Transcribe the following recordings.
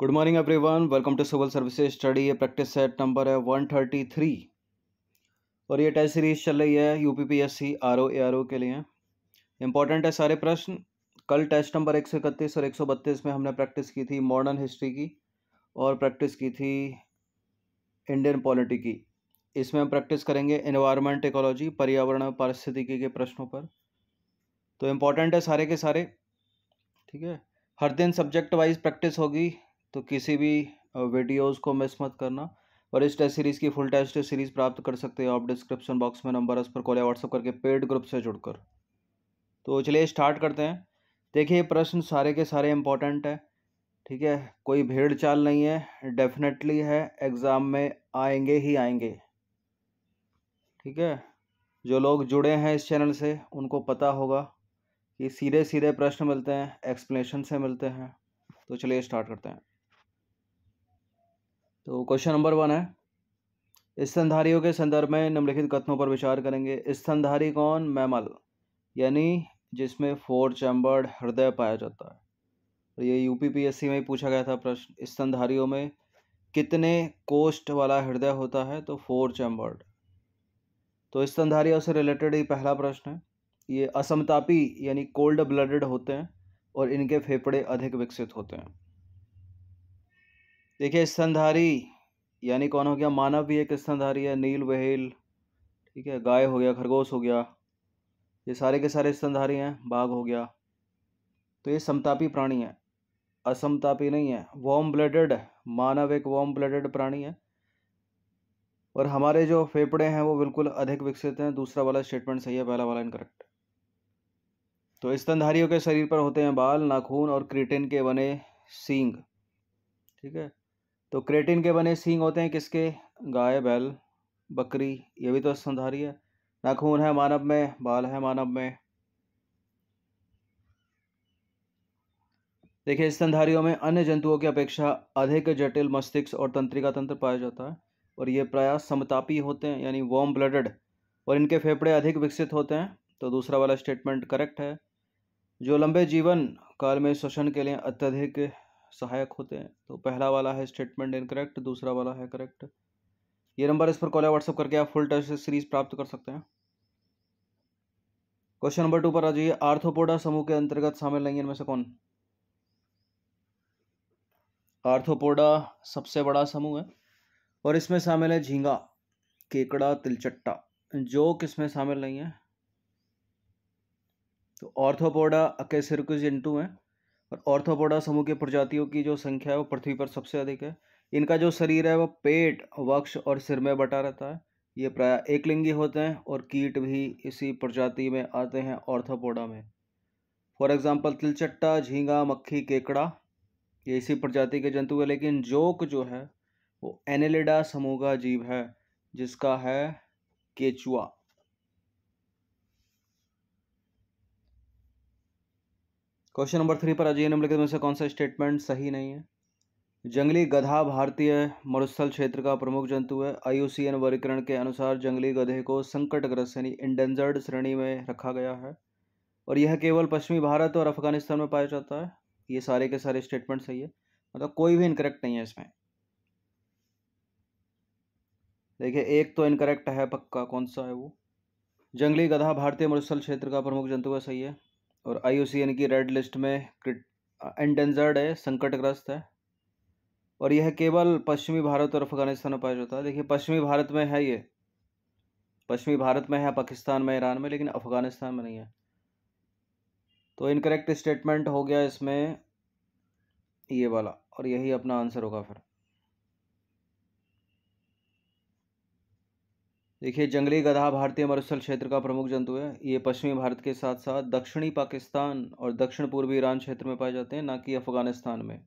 good morning everyone welcome to civil services study ये practice set number है one thirty three और ये test series चल रही है UPPSC R O A R O के लिए इंपॉर्टेंट है सारे प्रश्न कल टेस्ट नंबर एक सौ इकतीस और एक सौ बत्तीस में हमने प्रैक्टिस की थी मॉडर्न हिस्ट्री की और प्रैक्टिस की थी इंडियन पॉलिटी की इसमें हम प्रैक्टिस करेंगे इन्वायरमेंट इकोलॉजी पर्यावरण और पारिस्थितिकी के प्रश्नों पर तो इम्पॉर्टेंट है सारे के सारे ठीक है हर दिन सब्जेक्ट वाइज प्रैक्टिस होगी तो किसी भी वीडियोज़ को मिस मत करना और इस टेस्ट सीरीज़ की फुल टेस्ट सीरीज़ प्राप्त कर सकते हो आप डिस्क्रिप्शन बॉक्स में नंबर उस पर कॉल या व्हाट्सअप करके पेड ग्रुप से जुड़कर तो चलिए स्टार्ट करते हैं देखिए प्रश्न सारे के सारे इम्पोर्टेंट है ठीक है कोई भीड़ चाल नहीं है डेफिनेटली है एग्ज़ाम में आएंगे ही आएंगे ठीक है जो लोग जुड़े हैं इस चैनल से उनको पता होगा कि सीधे सीधे प्रश्न मिलते हैं एक्सप्लेनेशन से मिलते हैं तो चलिए स्टार्ट करते हैं तो क्वेश्चन नंबर वन है स्तनधारियों के संदर्भ में निम्नलिखित कथनों पर विचार करेंगे स्तनधारी कौन मैमल यानी जिसमें फोर चैम्बर्ड हृदय पाया जाता है और ये यूपीपीएससी में पूछा गया था प्रश्न स्तनधारियों में कितने कोष्ट वाला हृदय होता है तो फोर चैम्बर्ड तो स्तनधारियों से रिलेटेड ही पहला प्रश्न है ये असमतापी यानी कोल्ड ब्लडेड होते हैं और इनके फेफड़े अधिक विकसित होते हैं देखिए स्तनधारी यानी कौन हो गया मानव भी एक स्तनधारी है नील वहेल ठीक है गाय हो गया खरगोश हो गया ये सारे के सारे स्तनधारी हैं बाघ हो गया तो ये समतापी प्राणी है असमतापी नहीं है वॉम ब्लडेड मानव एक वॉम ब्लडेड प्राणी है और हमारे जो फेफड़े हैं वो बिल्कुल अधिक विकसित हैं दूसरा वाला स्टेटमेंट सही है पहला वाला इनकरेक्ट तो स्तनधारियों के शरीर पर होते हैं बाल नाखून और क्रिटिन के बने सींग ठीक है तो क्रेटिन के बने सींग होते हैं किसके गाय बैल बकरी ये भी तो स्तनधारी है नाखून है मानव में बाल है मानव में देखिए स्तनधारियों में अन्य जंतुओं की अपेक्षा अधिक जटिल मस्तिष्क और तंत्रिका तंत्र पाया जाता है और ये प्रयास समतापी होते हैं यानी वॉम ब्लडेड और इनके फेफड़े अधिक विकसित होते हैं तो दूसरा वाला स्टेटमेंट करेक्ट है जो लंबे जीवन काल में श्वसन के लिए अत्यधिक सहायक होते हैं तो पहला वाला है स्टेटमेंट इनकरेक्ट दूसरा वाला है करेक्ट ये नंबर इस पर कॉल या व्हाट्सअप करके आप फुल टेस्ट सीरीज प्राप्त कर सकते हैं क्वेश्चन नंबर टू पर आ जाइए आर्थोपोडा समूह के अंतर्गत शामिल नहीं इनमें से कौन आर्थोपोडा सबसे बड़ा समूह है और इसमें शामिल है झींगा केकड़ा तिलचट्टा जो किसमें शामिल नहीं है तो ऑर्थोपोडा अकेसरकुज इंटू हैं और ऑर्थोपोडा समूह की प्रजातियों की जो संख्या है वो पृथ्वी पर सबसे अधिक है इनका जो शरीर है वो पेट वक्ष और सिर में बटा रहता है ये प्राय एकलिंगी होते हैं और कीट भी इसी प्रजाति में आते हैं ऑर्थोपोडा में फॉर एग्जाम्पल तिलचट्टा झींगा मक्खी केकड़ा ये इसी प्रजाति के जंतु है लेकिन जोक जो है वो एनेलिडा समूह का जीव है जिसका है केचुआ क्वेश्चन नंबर थ्री पर अजय निम्नलिखित में से कौन सा स्टेटमेंट सही नहीं है जंगली गधा भारतीय मरुस्थल क्षेत्र का प्रमुख जंतु है एन वर्गीकरण के अनुसार जंगली गधे को संकटग्रस्त यानी इंडेंजर्ड श्रेणी में रखा गया है और यह केवल पश्चिमी भारत और अफगानिस्तान में पाया जाता है ये सारे के सारे स्टेटमेंट सही है मतलब कोई भी इनकरेक्ट नहीं है इसमें देखिए एक तो इनकरेक्ट है पक्का कौन सा है वो जंगली गधा भारतीय मरुस्थल क्षेत्र का प्रमुख जंतु है सही है और आई की रेड लिस्ट में एंडेंजर्ड है संकटग्रस्त है और यह केवल पश्चिमी भारत और अफगानिस्तान में पाया जाता है देखिए पश्चिमी भारत में है ये पश्चिमी भारत में है पाकिस्तान में ईरान में लेकिन अफगानिस्तान में नहीं है तो इनकरेक्ट स्टेटमेंट हो गया इसमें ये वाला और यही अपना आंसर होगा फिर देखिए जंगली गधा भारतीय मरुस्थल क्षेत्र का प्रमुख जंतु है ये पश्चिमी भारत के साथ साथ दक्षिणी पाकिस्तान और दक्षिण पूर्वी ईरान क्षेत्र में पाए जाते हैं ना कि अफगानिस्तान में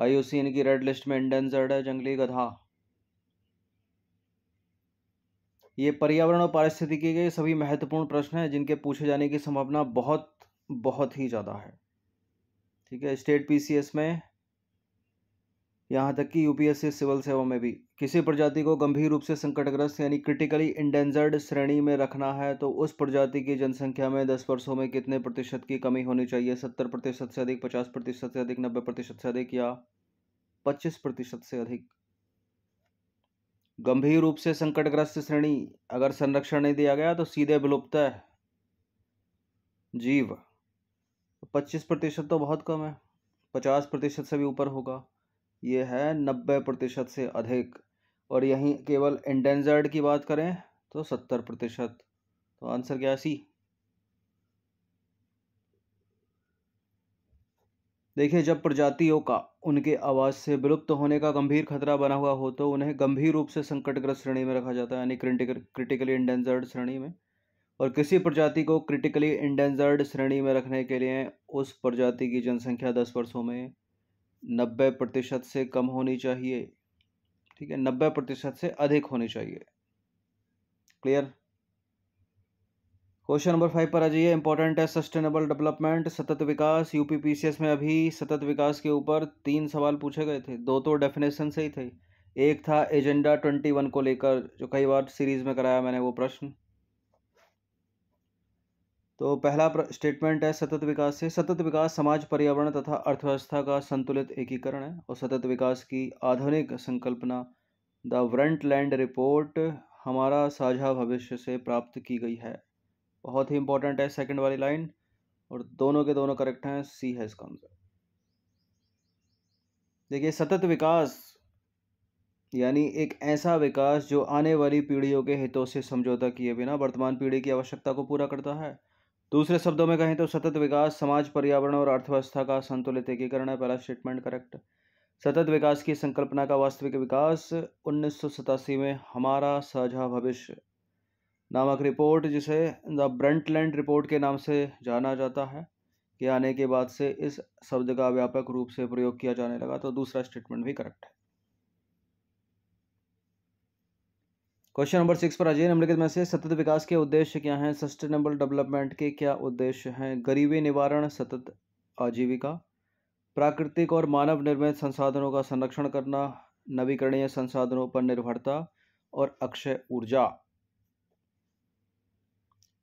आई की रेड लिस्ट में इंडेंजर्ड है जंगली गधा ये पर्यावरण और पारिस्थितिकी के सभी महत्वपूर्ण प्रश्न हैं जिनके पूछे जाने की संभावना बहुत बहुत ही ज़्यादा है ठीक है स्टेट पीसीएस में यहाँ तक कि यूपीएससी सिविल सेवा में भी किसी प्रजाति को गंभीर रूप से संकटग्रस्त यानी क्रिटिकली इंडेंजर्ड श्रेणी में रखना है तो उस प्रजाति की जनसंख्या में दस वर्षों में कितने प्रतिशत की कमी होनी चाहिए सत्तर प्रतिशत से अधिक पचास प्रतिशत से अधिक नब्बे प्रतिशत से अधिक या पच्चीस प्रतिशत से अधिक गंभीर रूप से संकटग्रस्त श्रेणी अगर संरक्षण नहीं दिया गया तो सीधे विलुप्त है जीव पच्चीस प्रतिशत तो बहुत कम है पचास प्रतिशत से भी ऊपर होगा ये है नब्बे प्रतिशत से अधिक और यहीं केवल इंडेंजर्ड की बात करें तो सत्तर प्रतिशत तो आंसर क्या सी देखिए जब प्रजातियों का उनके आवास से विलुप्त होने का गंभीर खतरा बना हुआ हो तो उन्हें गंभीर रूप से संकटग्रस्त श्रेणी में रखा जाता है यानी क्रिटिकली इंडेंजर्ड श्रेणी में और किसी प्रजाति को क्रिटिकली इंडेंजर्ड श्रेणी में रखने के लिए उस प्रजाति की जनसंख्या दस वर्षों में नब्बे प्रतिशत से कम होनी चाहिए ठीक है नब्बे प्रतिशत से अधिक होनी चाहिए क्लियर क्वेश्चन नंबर फाइव पर आ जाइए इंपॉर्टेंट है सस्टेनेबल डेवलपमेंट सतत विकास यूपीपीसीएस में अभी सतत विकास के ऊपर तीन सवाल पूछे गए थे दो तो डेफिनेशन से ही थे एक था एजेंडा ट्वेंटी वन को लेकर जो कई बार सीरीज में कराया मैंने वो प्रश्न तो पहला स्टेटमेंट है सतत विकास से सतत विकास समाज पर्यावरण तथा अर्थव्यवस्था का संतुलित एकीकरण है और सतत विकास की आधुनिक संकल्पना द व्रंट लैंड रिपोर्ट हमारा साझा भविष्य से प्राप्त की गई है बहुत ही इंपॉर्टेंट है सेकंड वाली लाइन और दोनों के दोनों करेक्ट हैं सी है इसका आंसर देखिए सतत विकास यानी एक ऐसा विकास जो आने वाली पीढ़ियों के हितों से समझौता किए बिना वर्तमान पीढ़ी की आवश्यकता को पूरा करता है दूसरे शब्दों में कहें तो सतत विकास समाज पर्यावरण और अर्थव्यवस्था का संतुलित एकीकरण है पहला स्टेटमेंट करेक्ट सतत विकास की संकल्पना का वास्तविक विकास उन्नीस में हमारा साझा भविष्य नामक रिपोर्ट जिसे द ब्रंटलैंड रिपोर्ट के नाम से जाना जाता है के आने के बाद से इस शब्द का व्यापक रूप से प्रयोग किया जाने लगा तो दूसरा स्टेटमेंट भी करेक्ट है क्वेश्चन नंबर सिक्स पर अजय निम्नलिखित में से सतत विकास के उद्देश्य क्या हैं सस्टेनेबल डेवलपमेंट के क्या उद्देश्य हैं गरीबी निवारण सतत आजीविका प्राकृतिक और मानव निर्मित संसाधनों का संरक्षण करना नवीकरणीय संसाधनों पर निर्भरता और अक्षय ऊर्जा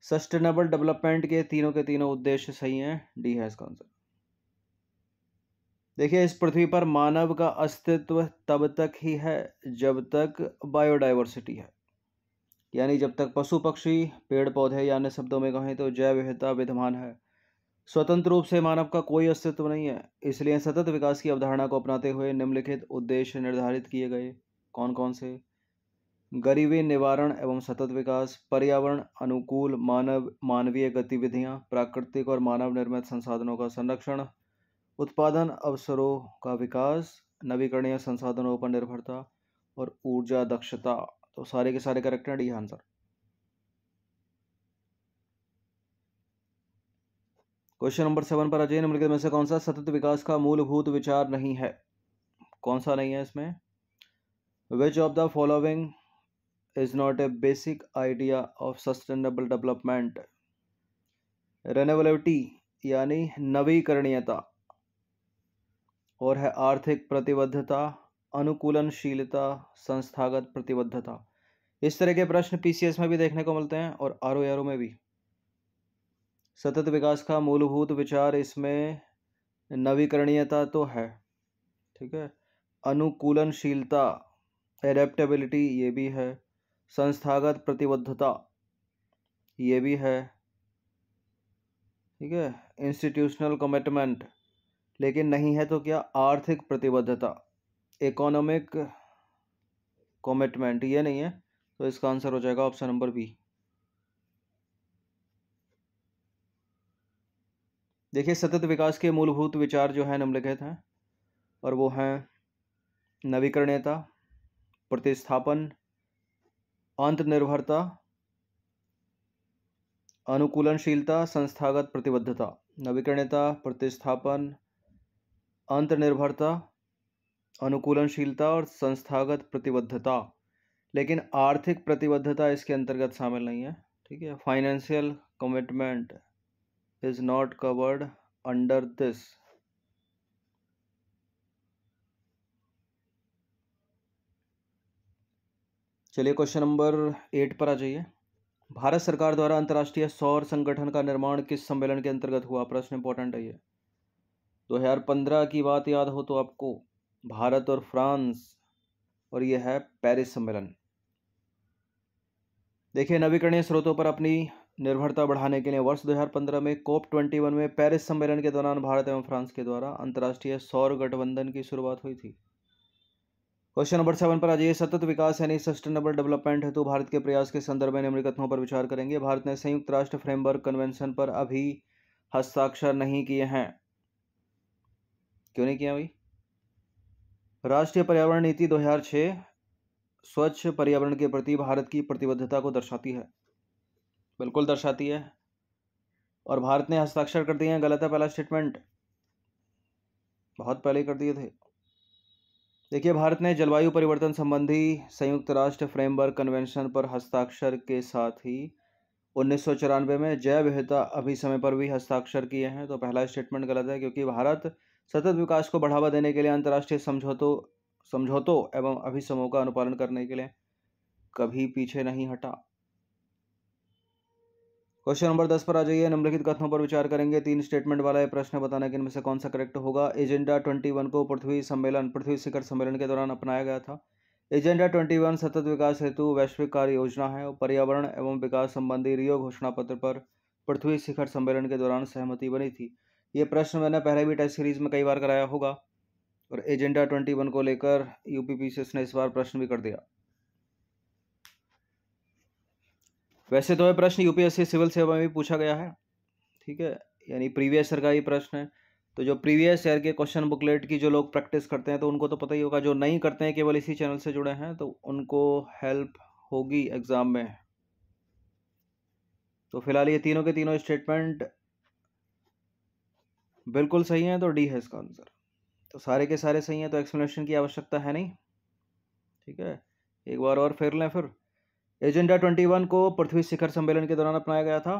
सस्टेनेबल डेवलपमेंट के तीनों के तीनों उद्देश्य सही हैं डी है इसका आंसर देखिए इस पृथ्वी पर मानव का अस्तित्व तब तक ही है जब तक बायोडाइवर्सिटी है यानी जब तक पशु पक्षी पेड़ पौधे या अन्य शब्दों में कहें तो जैव विविधता विद्यमान है स्वतंत्र रूप से मानव का कोई अस्तित्व नहीं है इसलिए सतत विकास की अवधारणा को अपनाते हुए निम्नलिखित उद्देश्य निर्धारित किए गए कौन कौन से गरीबी निवारण एवं सतत विकास पर्यावरण अनुकूल मानव मानवीय गतिविधियां प्राकृतिक और मानव निर्मित संसाधनों का संरक्षण उत्पादन अवसरों का विकास नवीकरणीय संसाधनों पर निर्भरता और ऊर्जा दक्षता तो सारे के सारे करेक्ट हैं D answer question number seven पर अजय निम्नलिखित में से कौन सा सतत विकास का मूलभूत विचार नहीं है कौन सा नहीं है इसमें which of the following is not a basic idea of sustainable development renewability यानी नवीकरणीयता और है आर्थिक प्रतिबद्धता अनुकूलनशीलता संस्थागत प्रतिबद्धता इस तरह के प्रश्न पीसीएस में भी देखने को मिलते हैं और आर ओ में भी सतत विकास का मूलभूत विचार इसमें नवीकरणीयता तो है ठीक है अनुकूलनशीलता एडेप्टेबिलिटी ये भी है संस्थागत प्रतिबद्धता ये भी है ठीक है इंस्टीट्यूशनल कमिटमेंट लेकिन नहीं है तो क्या आर्थिक प्रतिबद्धता इकोनॉमिक कमिटमेंट ये नहीं है तो इसका आंसर हो जाएगा ऑप्शन नंबर बी देखिए सतत विकास के मूलभूत विचार जो हैं निम्नलिखित हैं और वो हैं नवीकरणीयता प्रतिस्थापन अंतर्निर्भरता अनुकूलनशीलता संस्थागत प्रतिबद्धता नवीकरणीयता प्रतिस्थापन अंतर्निर्भरता अनुकूलनशीलता और संस्थागत प्रतिबद्धता लेकिन आर्थिक प्रतिबद्धता इसके अंतर्गत शामिल नहीं है ठीक है financial commitment is not covered under this चलिए क्वेश्चन नंबर एट पर आ जाइए भारत सरकार द्वारा अंतर्राष्ट्रीय सौर संगठन का निर्माण किस सम्मेलन के अंतर्गत हुआ प्रश्न इंपॉर्टेंट है ये 2015 की बात याद हो तो आपको भारत और फ्रांस और यह है पेरिस सम्मेलन देखिए नवीकरणीय स्रोतों पर अपनी निर्भरता बढ़ाने के लिए वर्ष 2015 में कोप 21 में पेरिस सम्मेलन के दौरान भारत एवं फ्रांस के द्वारा अंतर्राष्ट्रीय सौर गठबंधन की शुरुआत हुई थी क्वेश्चन नंबर सेवन पर आज ये सतत विकास यानी सस्टेनेबल डेवलपमेंट हेतु भारत के प्रयास के संदर्भ में निम्नलिखितों पर विचार करेंगे भारत ने संयुक्त राष्ट्र फ्रेमवर्क कन्वेंशन पर अभी हस्ताक्षर नहीं किए हैं क्यों नहीं किया भाई राष्ट्रीय पर्यावरण नीति 2006 स्वच्छ पर्यावरण के प्रति भारत की प्रतिबद्धता को दर्शाती है बिल्कुल दर्शाती है और भारत ने हस्ताक्षर कर दिए हैं गलत है पहला स्टेटमेंट बहुत पहले कर दिए थे देखिए भारत ने जलवायु परिवर्तन संबंधी संयुक्त राष्ट्र फ्रेमवर्क कन्वेंशन पर हस्ताक्षर के साथ ही उन्नीस में जैव विविधता समय पर भी हस्ताक्षर किए हैं तो पहला स्टेटमेंट गलत है क्योंकि भारत सतत विकास को बढ़ावा देने के लिए अंतर्राष्ट्रीय समझौतों समझौतों एवं अभिसमों का अनुपालन करने के लिए कभी पीछे नहीं हटा क्वेश्चन नंबर दस पर आ जाइए निम्नलिखित कथनों पर विचार करेंगे तीन स्टेटमेंट वाला यह प्रश्न बताना कि इनमें से कौन सा करेक्ट होगा एजेंडा ट्वेंटी वन को पृथ्वी सम्मेलन पृथ्वी शिखर सम्मेलन के दौरान अपनाया गया था एजेंडा ट्वेंटी वन सतत विकास हेतु वैश्विक कार्य योजना है और पर्यावरण एवं विकास संबंधी रियो घोषणा पत्र पर पृथ्वी शिखर सम्मेलन के दौरान सहमति बनी थी ये प्रश्न मैंने पहले भी टेस्ट सीरीज़ में कई बार कराया होगा और एजेंडा ट्वेंटी वन को लेकर यूपी ने इस बार प्रश्न भी कर दिया वैसे तो यह प्रश्न यूपीएससी सिविल सेवा में भी पूछा गया है ठीक है यानी प्रीवियस ईयर का ही प्रश्न है तो जो प्रीवियस ईयर के क्वेश्चन बुकलेट की जो लोग प्रैक्टिस करते हैं तो उनको तो पता ही होगा जो नहीं करते हैं केवल इसी चैनल से जुड़े हैं तो उनको हेल्प होगी एग्ज़ाम में तो फिलहाल ये तीनों के तीनों स्टेटमेंट बिल्कुल सही है तो डी है इसका आंसर तो सारे के सारे सही हैं तो एक्सप्लेनेशन की आवश्यकता है नहीं ठीक है एक बार और फेर लें फिर एजेंडा ट्वेंटी वन को पृथ्वी शिखर सम्मेलन के दौरान अपनाया गया था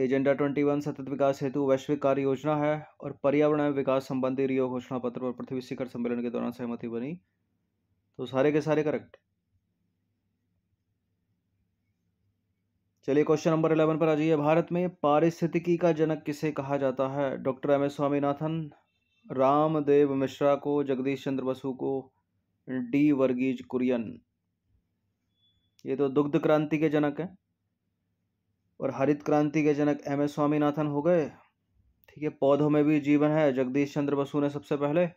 एजेंडा ट्वेंटी वन सतत विकास हेतु वैश्विक कार्य योजना है और पर्यावरण एवं विकास संबंधी रियो घोषणा पत्र पर पृथ्वी शिखर सम्मेलन के दौरान सहमति बनी तो सारे के सारे करेक्ट चलिए क्वेश्चन नंबर इलेवन पर आ जाइए भारत में पारिस्थितिकी का जनक किसे कहा जाता है doctor M S Swaminathan Ramdev Mishra को जगदीश चंद्र बसु को डी वर्गीज कुरियन ये तो दुग्ध क्रांति के जनक हैं और हरित क्रांति के जनक एम एस स्वामीनाथन हो गए ठीक है पौधों में भी जीवन है जगदीश चंद्र बसु ने सबसे पहले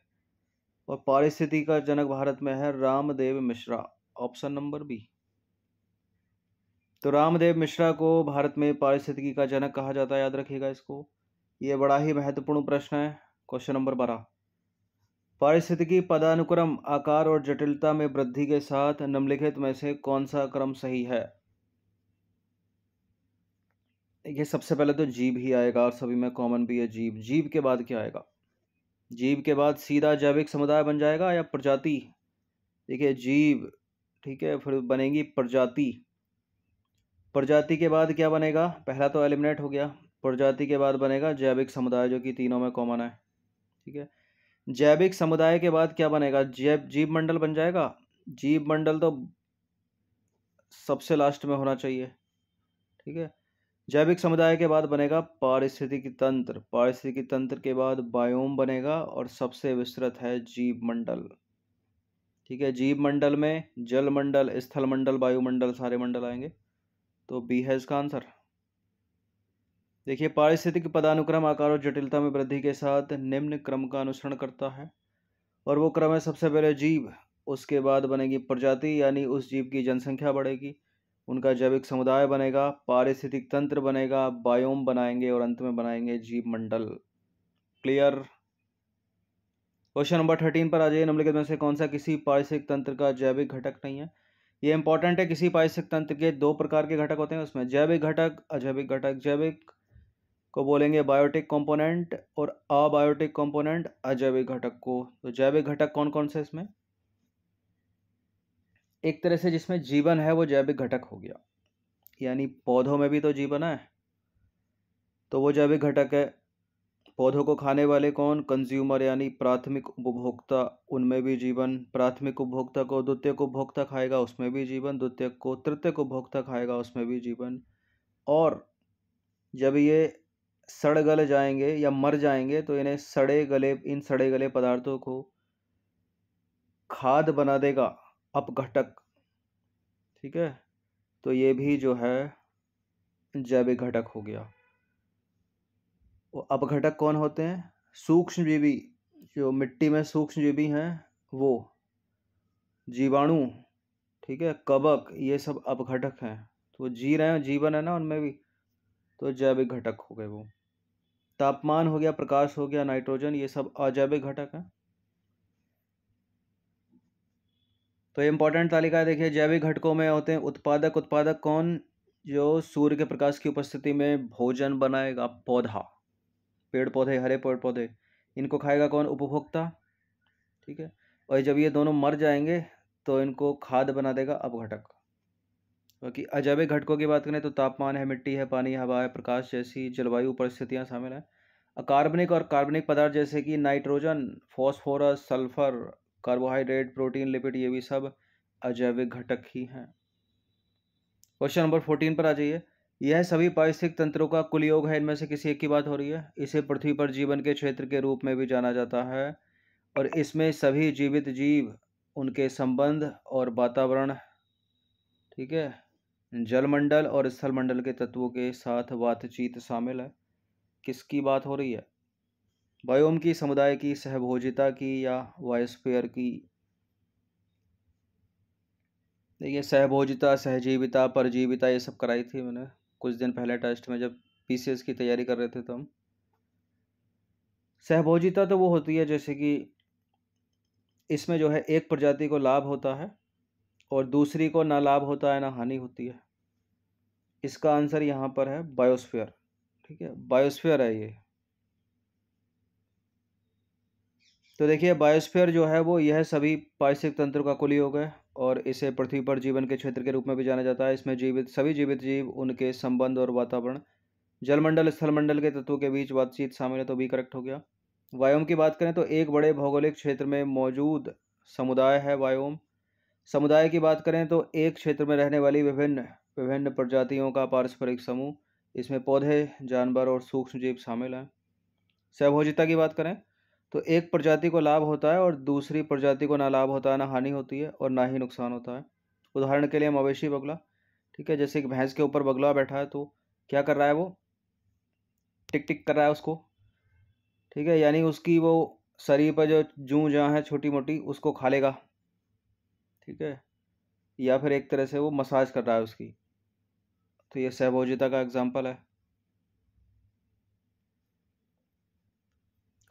और पारिस्थिति का जनक भारत में है Ramdev Mishra option number B तो रामदेव मिश्रा को भारत में पारिस्थितिकी का जनक कहा जाता है याद रखिएगा इसको ये बड़ा ही महत्वपूर्ण प्रश्न है क्वेश्चन नंबर बारह पारिस्थितिकी पदानुक्रम आकार और जटिलता में वृद्धि के साथ निम्नलिखित में से कौन सा क्रम सही है ये सबसे पहले तो जीव ही आएगा और सभी में कॉमन भी है जीव जीव के बाद क्या आएगा जीव के बाद सीधा जैविक समुदाय बन जाएगा या प्रजाति देखिए जीव ठीक है फिर बनेगी प्रजाति प्रजाति के बाद क्या बनेगा पहला तो एलिमिनेट हो गया प्रजाति के बाद बनेगा जैविक समुदाय जो कि तीनों में कॉमन है ठीक है जैविक समुदाय के बाद क्या बनेगा जैव जीव मंडल बन जाएगा जीव मंडल तो सबसे लास्ट में होना चाहिए ठीक है जैविक समुदाय के बाद बनेगा पारिस्थितिकी तंत्र पारिस्थितिकी तंत्र के बाद बायोम बनेगा और सबसे विस्तृत है जीव मंडल ठीक है जीव मंडल में जल मंडल स्थल मंडल वायुमंडल सारे मंडल आएंगे तो बी है इसका आंसर देखिए पारिस्थितिक पदानुक्रम आकार और जटिलता में वृद्धि के साथ निम्न क्रम का अनुसरण करता है और वो क्रम है सबसे पहले जीव उसके बाद बनेगी प्रजाति यानी उस जीव की जनसंख्या बढ़ेगी उनका जैविक समुदाय बनेगा पारिस्थितिक तंत्र बनेगा बायोम बनाएंगे और अंत में बनाएंगे जीव मंडल क्लियर क्वेश्चन नंबर थर्टीन पर आ जाइए निम्नलिखित में से कौन सा किसी पारिस्थितिक तंत्र का जैविक घटक नहीं है ये इंपॉर्टेंट है किसी पारिस्थितिक तंत्र के दो प्रकार के घटक होते हैं उसमें जैविक घटक अजैविक घटक जैविक को बोलेंगे बायोटिक कंपोनेंट और अबायोटिक कंपोनेंट अजैविक घटक को तो जैविक घटक कौन कौन से इसमें एक तरह से जिसमें जीवन है वो जैविक घटक हो गया यानी पौधों में भी तो जीवन है तो वो जैविक घटक है पौधों को खाने वाले कौन कंज्यूमर यानी प्राथमिक उपभोक्ता उनमें भी जीवन प्राथमिक उपभोक्ता को द्वितीय उपभोक्ता खाएगा उसमें भी जीवन द्वितीय को तृतीय उपभोक्ता खाएगा उसमें भी जीवन और जब ये सड़ गल जाएंगे या मर जाएंगे तो इन्हें सड़े गले इन सड़े गले पदार्थों को खाद बना देगा अपघटक ठीक है तो ये भी जो है जैविक घटक हो गया वो अपघटक कौन होते हैं सूक्ष्मजीवी जो मिट्टी में सूक्ष्मजीवी हैं वो जीवाणु ठीक है कवक ये सब अपघटक हैं तो जी रहे हैं जीवन है ना उनमें भी तो जैविक घटक हो गए वो तापमान हो गया प्रकाश हो गया नाइट्रोजन ये सब अजैविक घटक हैं तो इम्पोर्टेंट तालिका देखिए जैविक घटकों में होते हैं उत्पादक उत्पादक कौन जो सूर्य के प्रकाश की उपस्थिति में भोजन बनाएगा पौधा पेड़ पौधे हरे पेड़ पौधे इनको खाएगा कौन उपभोक्ता ठीक है और जब ये दोनों मर जाएंगे तो इनको खाद बना देगा अपघटक बाकी अजैविक घटकों की बात करें तो तापमान है मिट्टी है पानी हवा है प्रकाश जैसी जलवायु परिस्थितियाँ शामिल हैं कार्बनिक और कार्बनिक पदार्थ जैसे कि nitrogen phosphorus sulphur carbohydrate protein lipid ये भी सब अजैविक घटक ही हैं क्वेश्चन नंबर फोर्टीन पर आ जाइए यह सभी पारिस्थितिक तंत्रों का कुल योग है इनमें से किसी एक की बात हो रही है इसे पृथ्वी पर जीवन के क्षेत्र के रूप में भी जाना जाता है और इसमें सभी जीवित जीव उनके संबंध और वातावरण ठीक है जलमंडल और स्थलमंडल के तत्वों के साथ बातचीत शामिल है किसकी बात हो रही है बायोम की समुदाय की सहभोजिता की या वायस्फेयर की देखिए सहभोजिता सहजीविता परजीविता ये सब कराई थी मैंने कुछ दिन पहले टेस्ट में जब पीसीएस की तैयारी कर रहे थे तो हम सहभोजिता तो वो होती है जैसे कि इसमें जो है एक प्रजाति को लाभ होता है और दूसरी को ना लाभ होता है ना हानि होती है इसका आंसर यहाँ पर है बायोस्फीयर ठीक है बायोस्फीयर है ये तो देखिए बायोस्फीयर जो है वो यह सभी पारिस्थितिक तंत्र का कुल हो है और इसे पृथ्वी पर जीवन के क्षेत्र के रूप में भी जाना जाता है इसमें जीवित सभी जीवित जीव उनके संबंध और वातावरण जलमंडल स्थलमंडल के तत्वों के बीच बातचीत शामिल है तो भी करेक्ट हो गया वायोम की बात करें तो एक बड़े भौगोलिक क्षेत्र में मौजूद समुदाय है वायोम समुदाय की बात करें तो एक क्षेत्र में रहने वाली विभिन्न विभिन्न प्रजातियों का पारस्परिक समूह इसमें पौधे जानवर और सूक्ष्म जीव शामिल हैं सहभोजिता की बात करें तो एक प्रजाति को लाभ होता है और दूसरी प्रजाति को ना लाभ होता है ना हानि होती है और ना ही नुकसान होता है उदाहरण के लिए मवेशी बगला ठीक है जैसे कि भैंस के ऊपर बगला बैठा है तो क्या कर रहा है वो टिक टिक कर रहा है उसको ठीक है यानी उसकी वो शरीर पर जो जूँ जहाँ है छोटी मोटी उसको खा लेगा ठीक है या फिर एक तरह से वो मसाज कर रहा है उसकी तो ये सहभोजिता का एग्ज़ाम्पल है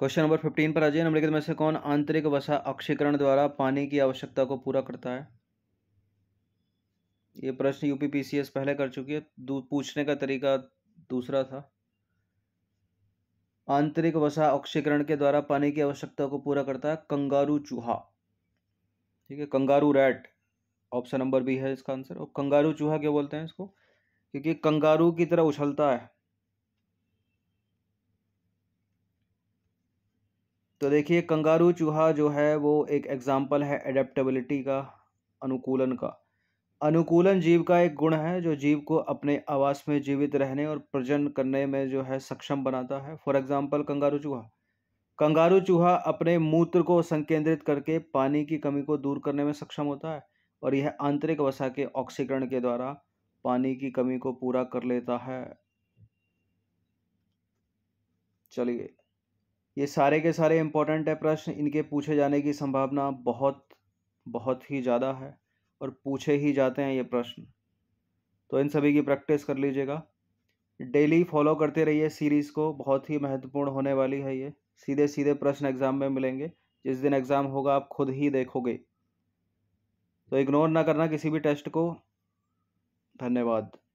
क्वेश्चन नंबर फिफ्टीन पर आ जाए निम्नलिखित में से कौन आंतरिक वसा अक्षीकरण द्वारा पानी की आवश्यकता को पूरा करता है ये प्रश्न यूपीपीसीएस पहले कर चुकी है पूछने का तरीका दूसरा था आंतरिक वसा अक्षीकरण के द्वारा पानी की आवश्यकता को पूरा करता है कंगारू चूहा ठीक है kangaroo rat option number B है इसका आंसर और कंगारू चूहा क्या बोलते हैं इसको क्योंकि कंगारू की तरह उछलता है तो देखिए कंगारू चूहा जो है वो एक एग्ज़ाम्पल है एडेप्टबिलिटी का अनुकूलन का अनुकूलन जीव का एक गुण है जो जीव को अपने आवास में जीवित रहने और प्रजन करने में जो है सक्षम बनाता है फॉर एग्ज़ाम्पल कंगारू चूहा कंगारू चूहा अपने मूत्र को संकेंद्रित करके पानी की कमी को दूर करने में सक्षम होता है और यह आंतरिक वसा के ऑक्सीकरण के द्वारा पानी की कमी को पूरा कर लेता है चलिए ये सारे के सारे इम्पोर्टेंट है प्रश्न इनके पूछे जाने की संभावना बहुत बहुत ही ज़्यादा है और पूछे ही जाते हैं ये प्रश्न तो इन सभी की प्रैक्टिस कर लीजिएगा डेली फॉलो करते रहिए सीरीज़ को बहुत ही महत्वपूर्ण होने वाली है ये सीधे सीधे प्रश्न एग्ज़ाम में मिलेंगे जिस दिन एग्ज़ाम होगा आप खुद ही देखोगे तो इग्नोर ना करना किसी भी टेस्ट को धन्यवाद